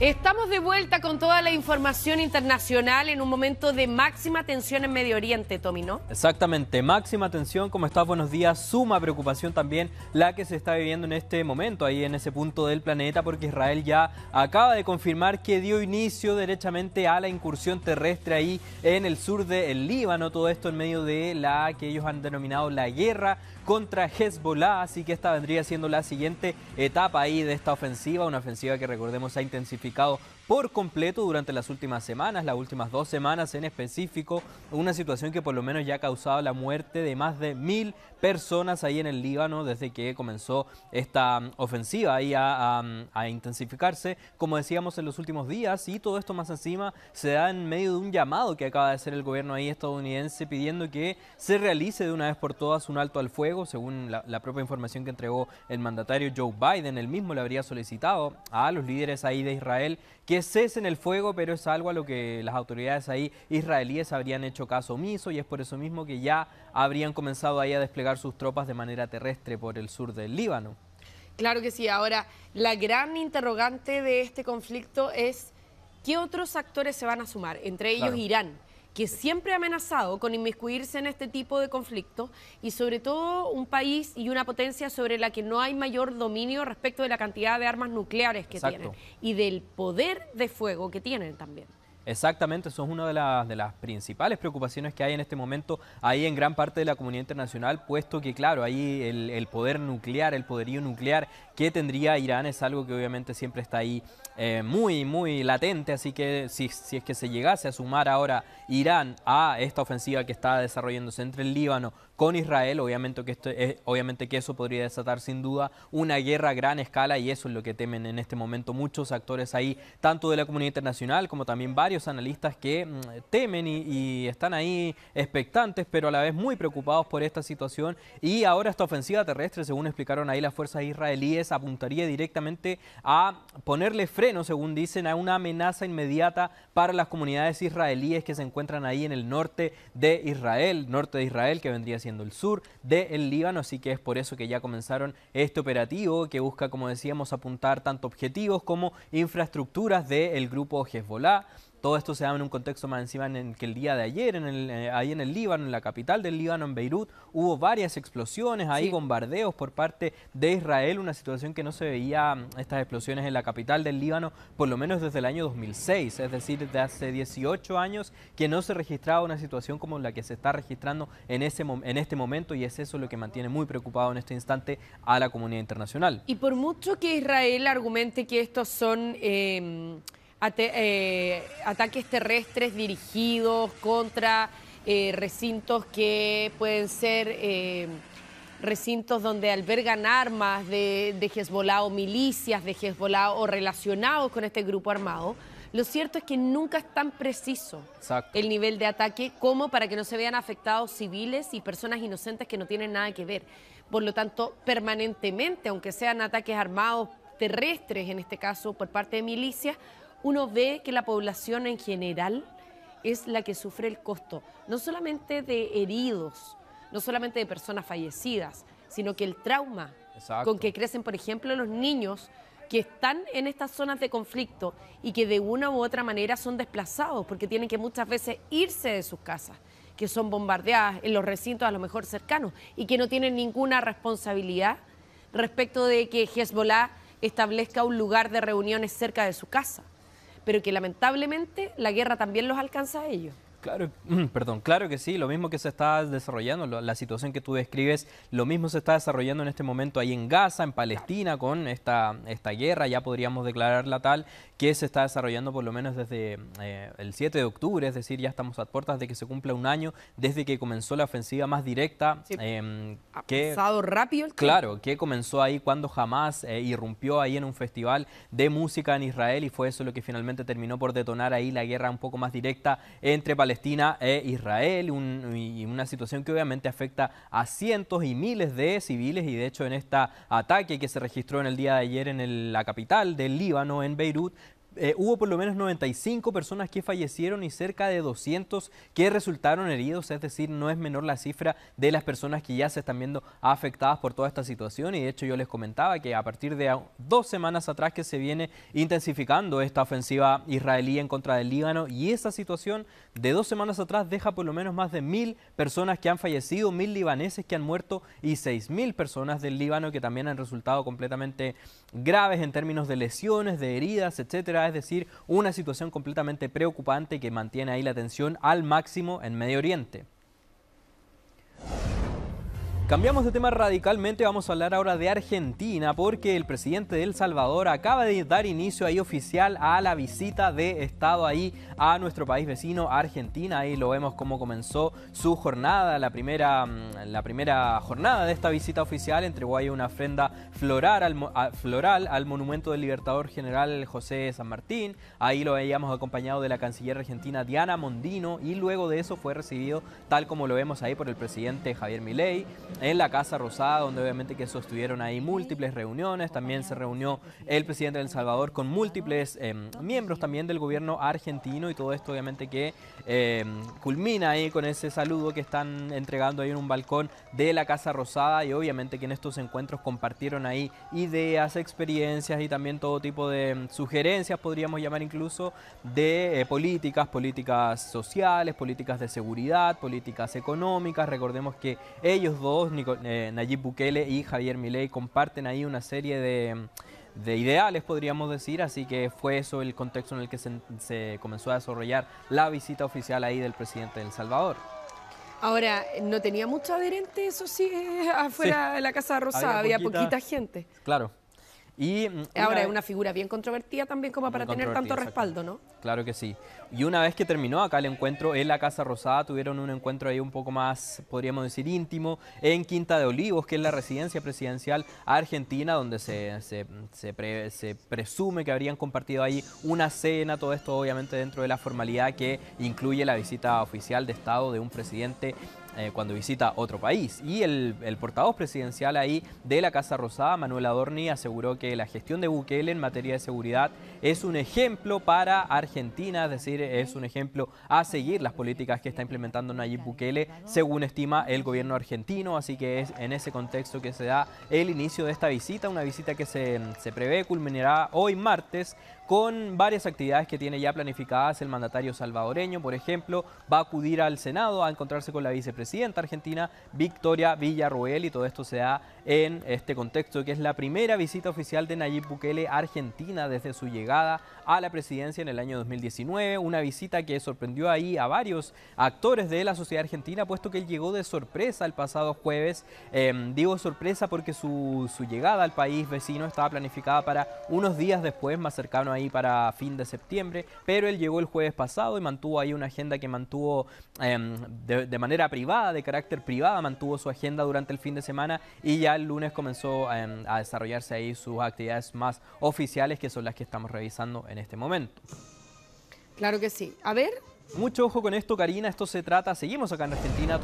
Estamos de vuelta con toda la información internacional en un momento de máxima tensión en Medio Oriente, Tommy, ¿no? Exactamente, máxima tensión, como está, Buenos días, suma preocupación también la que se está viviendo en este momento, ahí en ese punto del planeta, porque Israel ya acaba de confirmar que dio inicio derechamente a la incursión terrestre ahí en el sur del Líbano, todo esto en medio de la que ellos han denominado la guerra contra Hezbollah, así que esta vendría siendo la siguiente etapa ahí de esta ofensiva, una ofensiva que recordemos ha intensificado por completo durante las últimas semanas, las últimas dos semanas en específico, una situación que por lo menos ya ha causado la muerte de más de mil personas ahí en el Líbano desde que comenzó esta um, ofensiva ahí um, a, intensificarse, como decíamos en los últimos días, y todo esto más encima se da en medio de un llamado que acaba de hacer el gobierno ahí estadounidense pidiendo que se realice de una vez por todas un alto al fuego, según la, la propia información que entregó el mandatario Joe Biden, él mismo le habría solicitado a los líderes ahí de Israel que cesen el fuego, pero es algo a lo que las autoridades ahí israelíes habrían hecho caso omiso y es por eso mismo que ya habrían comenzado ahí a desplegar sus tropas de manera terrestre por el sur del Líbano. Claro que sí. Ahora, la gran interrogante de este conflicto es qué otros actores se van a sumar, entre ellos Irán que siempre ha amenazado con inmiscuirse en este tipo de conflictos y sobre todo un país y una potencia sobre la que no hay mayor dominio respecto de la cantidad de armas nucleares que tienen y del poder de fuego que tienen también. Exactamente, eso es una de, las principales preocupaciones que hay en este momento ahí en gran parte de la comunidad internacional, puesto que claro, ahí el, poder nuclear, el poderío nuclear que tendría Irán es algo que obviamente siempre está ahí eh, muy, muy latente, así que si, si, es que se llegase a sumar ahora Irán a esta ofensiva que está desarrollándose entre el Líbano con Israel, obviamente que, esto es, obviamente que eso podría desatar sin duda una guerra a gran escala y eso es lo que temen en este momento muchos actores ahí, tanto de la comunidad internacional como también varios analistas que mm, temen y, están ahí expectantes, pero a la vez muy preocupados por esta situación. Y ahora esta ofensiva terrestre, según explicaron ahí las fuerzas israelíes, apuntaría directamente a ponerle freno, según dicen, a una amenaza inmediata para las comunidades israelíes que se encuentran ahí en el norte de Israel, norte de Israel que vendría siendo el sur del Líbano, así que es por eso que ya comenzaron este operativo que busca, como decíamos, apuntar tanto objetivos como infraestructuras del grupo Hezbollah, todo esto se da en un contexto más encima en que el día de ayer, en eh, ahí en el Líbano, en la capital del Líbano, en Beirut, hubo varias explosiones, ahí bombardeos por parte de Israel, una situación que no se veía mm, estas explosiones en la capital del Líbano, por lo menos desde el año 2006, es decir, desde hace 18 años que no se registraba una situación como la que se está registrando en, en este momento y es eso lo que mantiene muy preocupado en este instante a la comunidad internacional. Y por mucho que Israel argumente que estos son... Em, eh, ataques terrestres dirigidos contra eh, recintos que pueden ser eh, recintos donde albergan armas de, Hezbollah o milicias de Hezbollah o relacionados con este grupo armado. Lo cierto es que nunca es tan preciso el nivel de ataque como para que no se vean afectados civiles y personas inocentes que no tienen nada que ver. Por lo tanto, permanentemente, aunque sean ataques armados terrestres, en este caso por parte de milicias, uno ve que la población en general es la que sufre el costo, no solamente de heridos, no solamente de personas fallecidas, sino que el trauma con que crecen, por ejemplo, los niños que están en estas zonas de conflicto y que de una u otra manera son desplazados, porque tienen que muchas veces irse de sus casas, que son bombardeadas en los recintos a lo mejor cercanos y que no tienen ninguna responsabilidad respecto de que Hezbollah establezca un lugar de reuniones cerca de su casa pero que lamentablemente la guerra también los alcanza a ellos. Claro, perdón, claro que sí, lo mismo que se está desarrollando, la situación que tú describes, lo mismo se está desarrollando en este momento ahí en Gaza, en Palestina, con esta, esta guerra, ya podríamos declararla tal, que se está desarrollando por lo menos desde eh, el 7 de octubre, es decir, ya estamos a puertas de que se cumpla un año desde que comenzó la ofensiva más directa. Em, que, pasado rápido Claro, que comenzó ahí cuando jamás eh, irrumpió ahí en un festival de música en Israel y fue eso lo que finalmente terminó por detonar ahí la guerra un poco más directa entre Palestina Palestina e Israel una situación que obviamente afecta a cientos y miles de civiles y de hecho en este ataque que se registró en el día de ayer en la capital del Líbano, en Beirut, eh, hubo por lo menos 95 personas que fallecieron y cerca de 200 que resultaron heridos, es decir, no es menor la cifra de las personas que ya se están viendo afectadas por toda esta situación y de hecho yo les comentaba que a partir de dos semanas atrás que se viene intensificando esta ofensiva israelí en contra del Líbano y esa situación de dos semanas atrás deja por lo menos más de mil personas que han fallecido, mil libaneses que han muerto y seis mil personas del Líbano que también han resultado completamente graves en términos de lesiones, de heridas, etcétera es decir, una situación completamente preocupante que mantiene ahí la tensión al máximo en Medio Oriente. Cambiamos de tema radicalmente, vamos a hablar ahora de Argentina porque el presidente de El Salvador acaba de dar inicio ahí oficial a la visita de Estado ahí a nuestro país vecino, Argentina. Ahí lo vemos cómo comenzó su jornada, la primera, mm, la primera jornada de esta visita oficial. Entregó ahí una ofrenda floral al, floral al monumento del libertador general José San Martín. Ahí lo veíamos acompañado de la canciller argentina Diana Mondino y luego de eso fue recibido tal como lo vemos ahí por el presidente Javier Milei en la Casa Rosada, donde obviamente que sostuvieron ahí múltiples reuniones. También se reunió el presidente de El Salvador con múltiples em, miembros también del gobierno argentino y todo esto obviamente que em, culmina ahí con ese saludo que están entregando ahí en un balcón de la Casa Rosada y obviamente que en estos encuentros compartieron ahí ideas, experiencias y también todo tipo de em, sugerencias, podríamos llamar incluso, de eh, políticas, políticas sociales, políticas de seguridad, políticas económicas. Recordemos que ellos dos eh, Nayib Bukele y Javier Milei comparten ahí una serie de, ideales, podríamos decir, así que fue eso el contexto en el que se, comenzó a desarrollar la visita oficial ahí del presidente de El Salvador. Ahora, no tenía mucho adherente, eso sí, afuera de la Casa Rosada, había poquita gente. Claro. Y mm, Ahora es una figura bien controvertida también como para tener tanto respaldo, ¿no? Claro que sí. Y una vez que terminó acá el encuentro en la Casa Rosada, tuvieron un encuentro ahí un poco más, podríamos decir, íntimo, en Quinta de Olivos, que es la residencia presidencial argentina, donde se, se, se presume que habrían compartido ahí una cena, todo esto obviamente dentro de la formalidad que incluye la visita oficial de Estado de un presidente eh, cuando visita otro país. Y el, portavoz presidencial ahí de la Casa Rosada, Manuel Adorni, aseguró que la gestión de Bukele en materia de seguridad es un ejemplo para Argentina, es decir, es un ejemplo a seguir las políticas que está implementando Nayib Bukele, según estima el gobierno argentino. Así que es en ese contexto que se da el inicio de esta visita, una visita que se, se prevé culminará hoy martes con varias actividades que tiene ya planificadas el mandatario salvadoreño. Por ejemplo, va a acudir al Senado a encontrarse con la vicepresidenta argentina Victoria Villarroel y todo esto se da en este contexto que es la primera visita oficial de Nayib Bukele a Argentina desde su llegada a la presidencia en el año 2019, una visita que sorprendió ahí a varios actores de la sociedad argentina, puesto que él llegó de sorpresa el pasado jueves. Em, digo sorpresa porque su, su llegada al país vecino estaba planificada para unos días después, más cercano a ahí para fin de septiembre, pero él llegó el jueves pasado y mantuvo ahí una agenda que mantuvo em, de, manera privada, de carácter privada, mantuvo su agenda durante el fin de semana y ya el lunes comenzó em, a desarrollarse ahí sus actividades más oficiales, que son las que estamos revisando en este momento. Claro que sí. A ver. Mucho ojo con esto, Karina. Esto se trata, seguimos acá en Argentina.